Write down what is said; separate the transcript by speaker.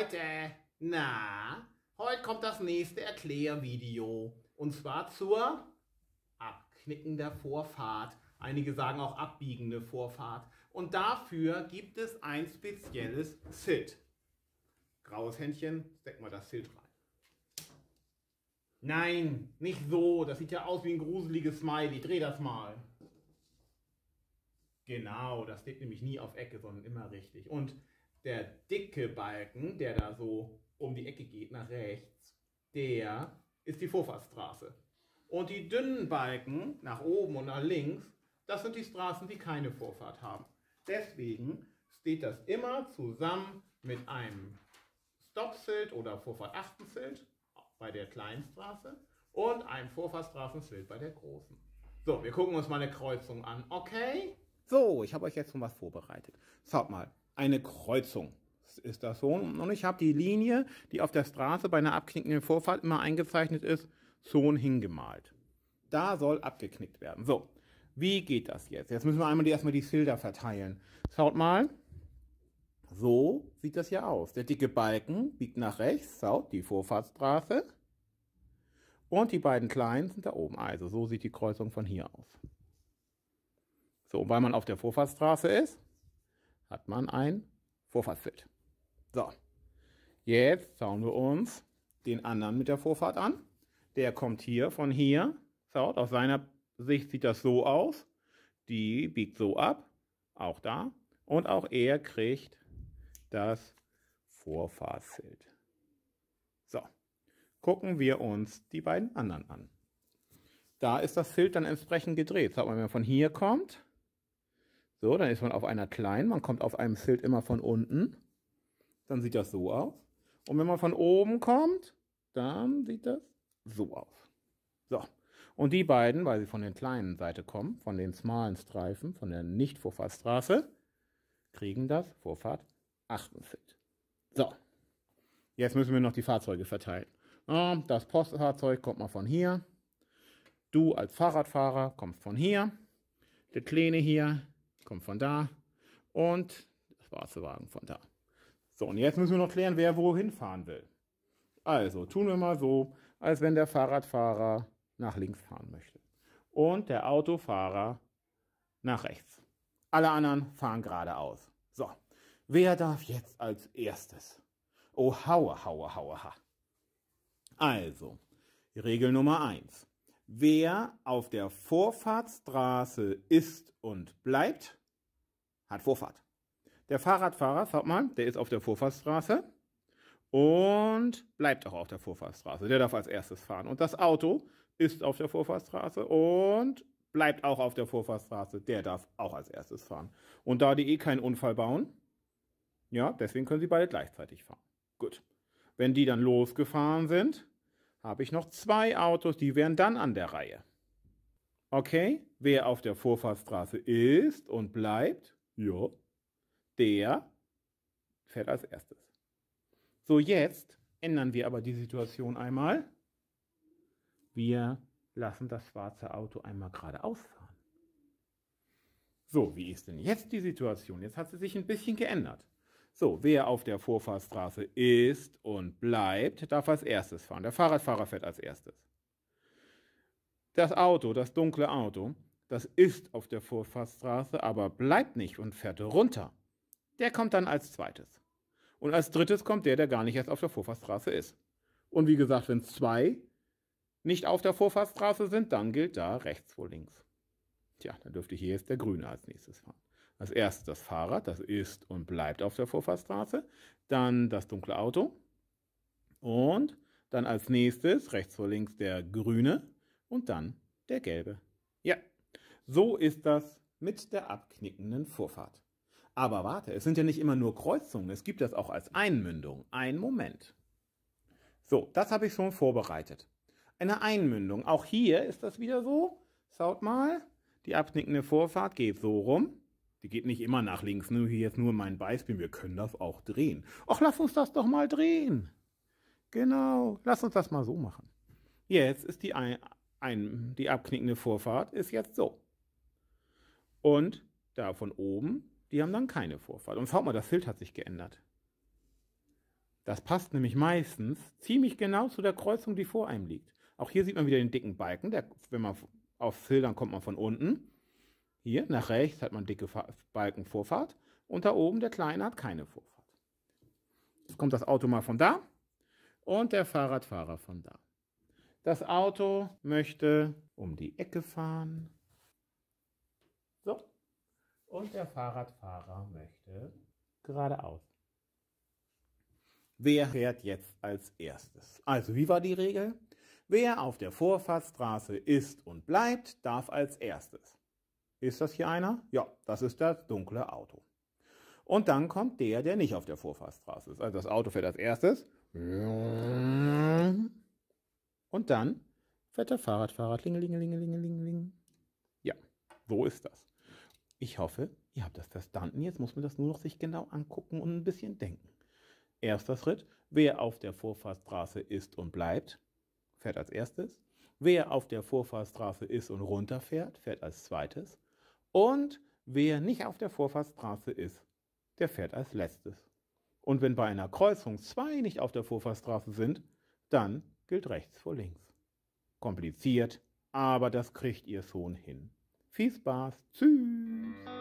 Speaker 1: Leute, na, heute kommt das nächste Erklärvideo und zwar zur abknickender Vorfahrt. Einige sagen auch abbiegende Vorfahrt. Und dafür gibt es ein spezielles Sit. Graues Händchen, stecken wir das Sit rein. Nein, nicht so. Das sieht ja aus wie ein gruseliges Smiley. Dreh das mal. Genau, das steht nämlich nie auf Ecke, sondern immer richtig. Und der dicke Balken, der da so um die Ecke geht nach rechts, der ist die Vorfahrtsstraße. Und die dünnen Balken nach oben und nach links, das sind die Straßen, die keine Vorfahrt haben. Deswegen steht das immer zusammen mit einem Stoppschild oder Vorfahrt 8 bei der kleinen Straße und einem Vorfahrtsstraßenschild bei der großen. So, wir gucken uns mal eine Kreuzung an, okay? So, ich habe euch jetzt schon was vorbereitet. Schaut mal, eine Kreuzung ist das so. Und ich habe die Linie, die auf der Straße bei einer abknickenden Vorfahrt immer eingezeichnet ist, Zone hingemalt. Da soll abgeknickt werden. So, wie geht das jetzt? Jetzt müssen wir einmal die, erstmal die Schilder verteilen. Schaut mal. So sieht das hier aus. Der dicke Balken biegt nach rechts, schaut, die Vorfahrtsstraße. Und die beiden kleinen sind da oben. Also so sieht die Kreuzung von hier aus. So, weil man auf der Vorfahrtsstraße ist, hat man ein Vorfahrtsfeld. So, jetzt schauen wir uns den anderen mit der Vorfahrt an. Der kommt hier von hier. Schaut, aus seiner Sicht sieht das so aus. Die biegt so ab, auch da. Und auch er kriegt das Vorfahrtsfeld. So, gucken wir uns die beiden anderen an. Da ist das Schild dann entsprechend gedreht. Schaut mal, wenn man von hier kommt, so, dann ist man auf einer kleinen, man kommt auf einem Schild immer von unten. Dann sieht das so aus. Und wenn man von oben kommt, dann sieht das so aus. So. Und die beiden, weil sie von der kleinen Seite kommen, von den schmalen Streifen, von der Nicht-Vorfahrtsstraße, kriegen das Vorfahrt 48. So. Jetzt müssen wir noch die Fahrzeuge verteilen. Ah, das Postfahrzeug kommt mal von hier. Du als Fahrradfahrer kommst von hier. Der Kleine hier, kommt von da und der schwarze Wagen von da. So, und jetzt müssen wir noch klären, wer wohin fahren will. Also tun wir mal so, als wenn der Fahrradfahrer nach links fahren möchte und der Autofahrer nach rechts. Alle anderen fahren geradeaus. So, wer darf jetzt als erstes? Oh, haue, haue, haue, ha. Also, Regel Nummer 1. Wer auf der Vorfahrtsstraße ist und bleibt, hat Vorfahrt. Der Fahrradfahrer, sag mal, der ist auf der Vorfahrtsstraße und bleibt auch auf der Vorfahrtsstraße. Der darf als erstes fahren. Und das Auto ist auf der Vorfahrtsstraße und bleibt auch auf der Vorfahrtsstraße. Der darf auch als erstes fahren. Und da die eh keinen Unfall bauen, ja, deswegen können sie beide gleichzeitig fahren. Gut. Wenn die dann losgefahren sind, habe ich noch zwei Autos, die wären dann an der Reihe. Okay, wer auf der Vorfahrtsstraße ist und bleibt, ja, der fährt als erstes. So, jetzt ändern wir aber die Situation einmal. Wir lassen das schwarze Auto einmal geradeaus fahren. So, wie ist denn jetzt die Situation? Jetzt hat sie sich ein bisschen geändert. So, wer auf der Vorfahrtsstraße ist und bleibt, darf als erstes fahren. Der Fahrradfahrer fährt als erstes. Das Auto, das dunkle Auto, das ist auf der Vorfahrtsstraße, aber bleibt nicht und fährt runter. Der kommt dann als zweites. Und als drittes kommt der, der gar nicht erst auf der Vorfahrtsstraße ist. Und wie gesagt, wenn es zwei nicht auf der Vorfahrtsstraße sind, dann gilt da rechts vor links. Tja, dann dürfte hier jetzt der Grüne als nächstes fahren. Als erstes das Fahrrad, das ist und bleibt auf der Vorfahrtsstraße. Dann das dunkle Auto. Und dann als nächstes rechts vor links der grüne und dann der gelbe. Ja, so ist das mit der abknickenden Vorfahrt. Aber warte, es sind ja nicht immer nur Kreuzungen, es gibt das auch als Einmündung. Ein Moment. So, das habe ich schon vorbereitet. Eine Einmündung. Auch hier ist das wieder so. Schaut mal, die abknickende Vorfahrt geht so rum. Die geht nicht immer nach links, nur hier jetzt nur mein Beispiel. Wir können das auch drehen. Ach, lass uns das doch mal drehen. Genau, lass uns das mal so machen. Jetzt ist die, ein, ein, die abknickende Vorfahrt ist jetzt so. Und da von oben, die haben dann keine Vorfahrt. Und schaut mal, das Schild hat sich geändert. Das passt nämlich meistens ziemlich genau zu der Kreuzung, die vor einem liegt. Auch hier sieht man wieder den dicken Balken. Der, wenn man auf Schildern kommt man von unten. Hier nach rechts hat man dicke Balken Vorfahrt und da oben der kleine hat keine Vorfahrt. Jetzt kommt das Auto mal von da und der Fahrradfahrer von da. Das Auto möchte um die Ecke fahren. So. Und der Fahrradfahrer möchte geradeaus. Wer fährt jetzt als erstes? Also, wie war die Regel? Wer auf der Vorfahrtsstraße ist und bleibt, darf als erstes. Ist das hier einer? Ja, das ist das dunkle Auto. Und dann kommt der, der nicht auf der Vorfahrtsstraße ist. Also das Auto fährt als erstes. Und dann fährt der Fahrradfahrer. Klingelingelingelingeling. Ja, so ist das. Ich hoffe, ihr habt das verstanden. Jetzt muss man das nur noch sich genau angucken und ein bisschen denken. Erster Schritt, wer auf der Vorfahrtsstraße ist und bleibt, fährt als erstes. Wer auf der Vorfahrtsstraße ist und runterfährt, fährt als zweites. Und wer nicht auf der Vorfahrtsstraße ist, der fährt als letztes. Und wenn bei einer Kreuzung zwei nicht auf der Vorfahrtsstraße sind, dann gilt rechts vor links. Kompliziert, aber das kriegt ihr schon hin. Viel Spaß. Tschüss.